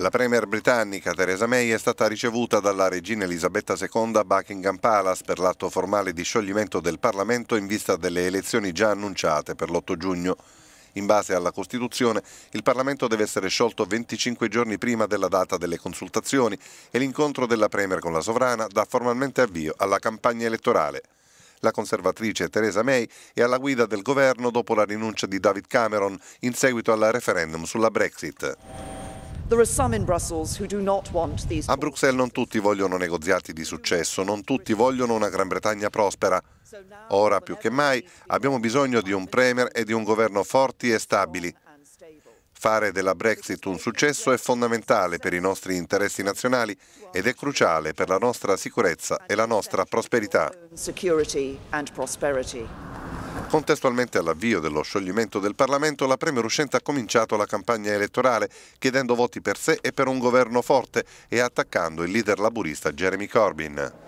La premier britannica Theresa May è stata ricevuta dalla regina Elisabetta II a Buckingham Palace per l'atto formale di scioglimento del Parlamento in vista delle elezioni già annunciate per l'8 giugno. In base alla Costituzione, il Parlamento deve essere sciolto 25 giorni prima della data delle consultazioni e l'incontro della Premier con la sovrana dà formalmente avvio alla campagna elettorale. La conservatrice Theresa May è alla guida del governo dopo la rinuncia di David Cameron in seguito al referendum sulla Brexit. A Bruxelles non tutti vogliono negoziati di successo, non tutti vogliono una Gran Bretagna prospera. Ora più che mai abbiamo bisogno di un Premier e di un governo forti e stabili. Fare della Brexit un successo è fondamentale per i nostri interessi nazionali ed è cruciale per la nostra sicurezza e la nostra prosperità. Contestualmente all'avvio dello scioglimento del Parlamento, la Premier uscente ha cominciato la campagna elettorale chiedendo voti per sé e per un governo forte e attaccando il leader laburista Jeremy Corbyn.